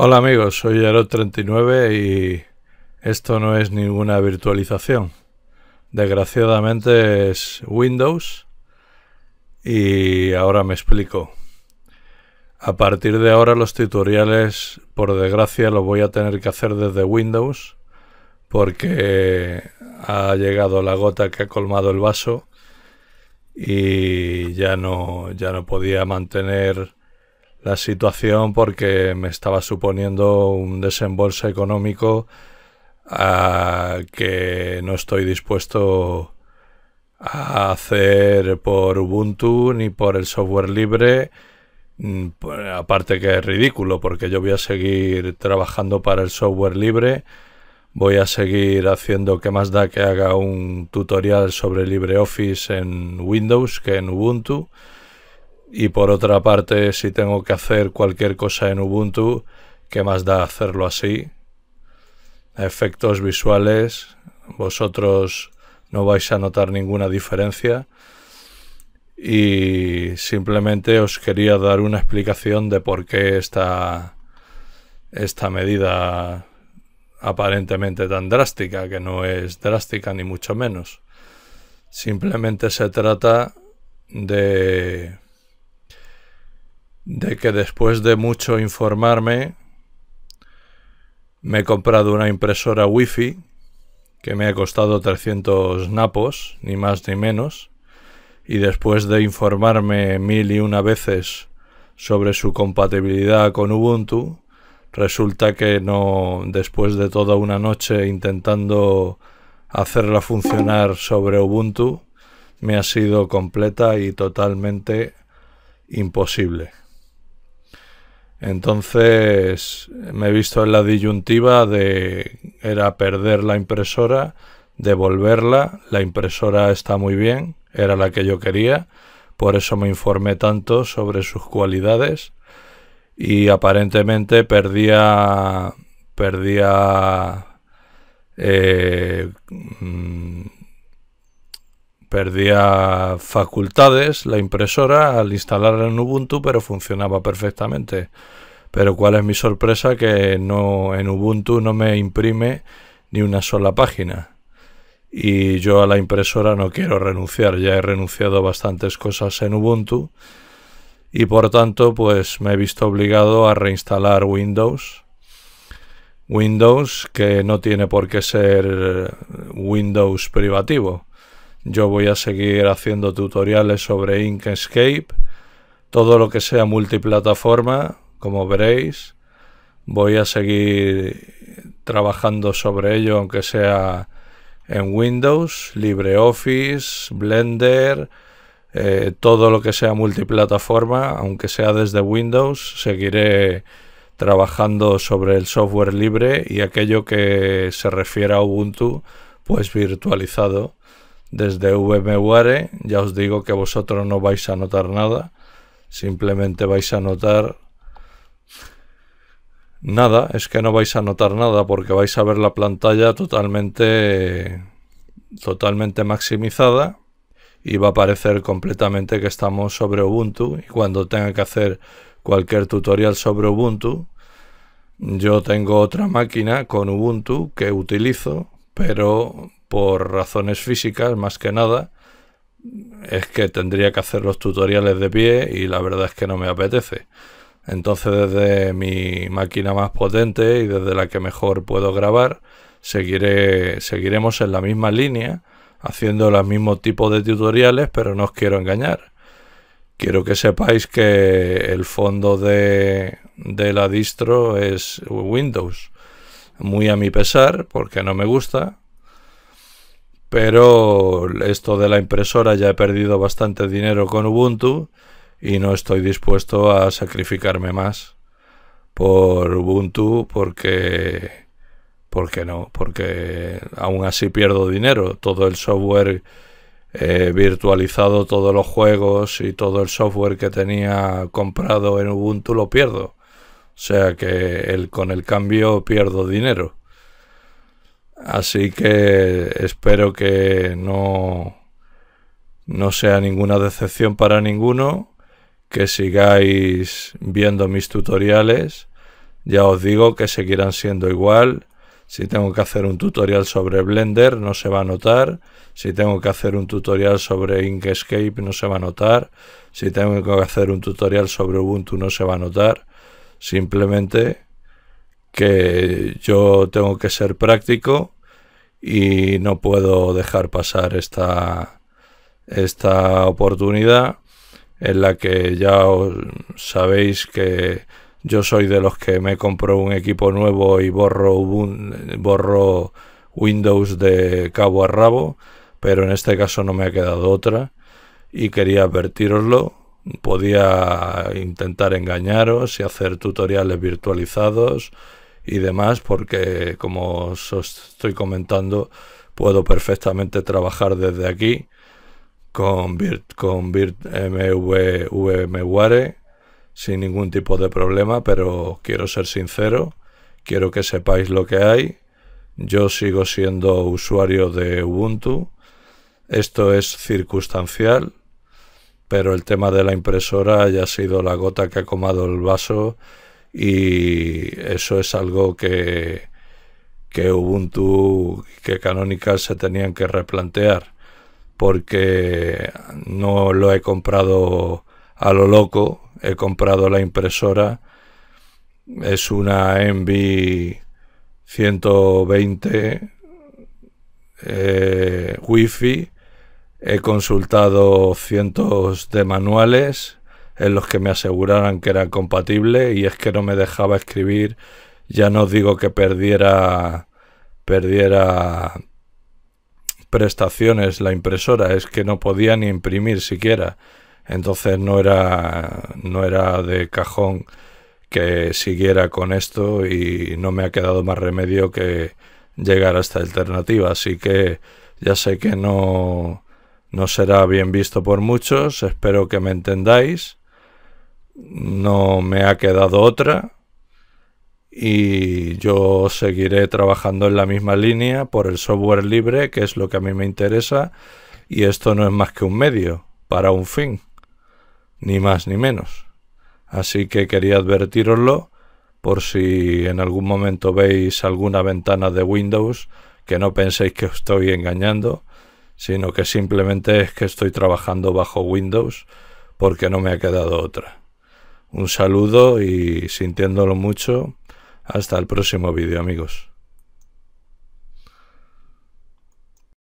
Hola amigos, soy Yarot39 y esto no es ninguna virtualización. Desgraciadamente es Windows y ahora me explico. A partir de ahora los tutoriales, por desgracia, los voy a tener que hacer desde Windows porque ha llegado la gota que ha colmado el vaso y ya no, ya no podía mantener la situación porque me estaba suponiendo un desembolso económico a que no estoy dispuesto a hacer por Ubuntu ni por el software libre. Mm, pues, aparte que es ridículo porque yo voy a seguir trabajando para el software libre. Voy a seguir haciendo que más da que haga un tutorial sobre LibreOffice en Windows que en Ubuntu. Y por otra parte, si tengo que hacer cualquier cosa en Ubuntu, ¿qué más da hacerlo así? Efectos visuales, vosotros no vais a notar ninguna diferencia. Y simplemente os quería dar una explicación de por qué esta, esta medida aparentemente tan drástica, que no es drástica ni mucho menos. Simplemente se trata de de que después de mucho informarme, me he comprado una impresora wifi que me ha costado 300 napos, ni más ni menos, y después de informarme mil y una veces sobre su compatibilidad con Ubuntu, resulta que no, después de toda una noche intentando hacerla funcionar sobre Ubuntu, me ha sido completa y totalmente imposible. Entonces me he visto en la disyuntiva de era perder la impresora, devolverla, la impresora está muy bien, era la que yo quería, por eso me informé tanto sobre sus cualidades y aparentemente perdía perdía eh, mm, Perdía facultades la impresora al instalarla en Ubuntu, pero funcionaba perfectamente. Pero cuál es mi sorpresa que no en Ubuntu no me imprime ni una sola página. Y yo a la impresora no quiero renunciar, ya he renunciado a bastantes cosas en Ubuntu y por tanto pues me he visto obligado a reinstalar Windows. Windows que no tiene por qué ser Windows privativo. Yo voy a seguir haciendo tutoriales sobre Inkscape, todo lo que sea multiplataforma, como veréis. Voy a seguir trabajando sobre ello, aunque sea en Windows, LibreOffice, Blender, eh, todo lo que sea multiplataforma, aunque sea desde Windows, seguiré trabajando sobre el software libre y aquello que se refiere a Ubuntu, pues virtualizado. Desde VMware ya os digo que vosotros no vais a notar nada, simplemente vais a notar nada, es que no vais a notar nada porque vais a ver la pantalla totalmente totalmente maximizada y va a parecer completamente que estamos sobre Ubuntu y cuando tenga que hacer cualquier tutorial sobre Ubuntu yo tengo otra máquina con Ubuntu que utilizo pero por razones físicas más que nada, es que tendría que hacer los tutoriales de pie y la verdad es que no me apetece. Entonces desde mi máquina más potente y desde la que mejor puedo grabar, seguiré, seguiremos en la misma línea, haciendo los mismos tipos de tutoriales, pero no os quiero engañar. Quiero que sepáis que el fondo de, de la distro es Windows. Muy a mi pesar, porque no me gusta, pero esto de la impresora ya he perdido bastante dinero con Ubuntu y no estoy dispuesto a sacrificarme más por Ubuntu porque porque no porque aún así pierdo dinero todo el software eh, virtualizado todos los juegos y todo el software que tenía comprado en Ubuntu lo pierdo o sea que con el cambio pierdo dinero Así que espero que no, no sea ninguna decepción para ninguno, que sigáis viendo mis tutoriales. Ya os digo que seguirán siendo igual. Si tengo que hacer un tutorial sobre Blender no se va a notar. Si tengo que hacer un tutorial sobre Inkscape no se va a notar. Si tengo que hacer un tutorial sobre Ubuntu no se va a notar. Simplemente que yo tengo que ser práctico y no puedo dejar pasar esta, esta oportunidad en la que ya sabéis que yo soy de los que me compro un equipo nuevo y borro, borro Windows de cabo a rabo, pero en este caso no me ha quedado otra y quería advertiroslo. Podía intentar engañaros y hacer tutoriales virtualizados y demás, porque como os estoy comentando, puedo perfectamente trabajar desde aquí con Virt, con sin ningún tipo de problema, pero quiero ser sincero, quiero que sepáis lo que hay. Yo sigo siendo usuario de Ubuntu. Esto es circunstancial, pero el tema de la impresora ya ha sido la gota que ha comado el vaso y eso es algo que, Ubuntu y que Canonical se tenían que replantear porque no lo he comprado a lo loco, he comprado la impresora, es una Envy 120 wifi, Wi-Fi, he consultado cientos de manuales, en los que me aseguraran que era compatible y es que no me dejaba escribir. Ya no digo que perdiera perdiera prestaciones la impresora, es que no podía ni imprimir siquiera. Entonces no era no era de cajón que siguiera con esto y no me ha quedado más remedio que llegar a esta alternativa, así que ya sé que no no será bien visto por muchos, espero que me entendáis no me ha quedado otra y yo seguiré trabajando en la misma línea por el software libre, que es lo que a mí me interesa, y esto no es más que un medio para un fin, ni más ni menos. Así que quería advertiroslo por si en algún momento veis alguna ventana de Windows, que no penséis que os estoy engañando, sino que simplemente es que estoy trabajando bajo Windows porque no me ha quedado otra. Un saludo y sintiéndolo mucho, hasta el próximo vídeo amigos.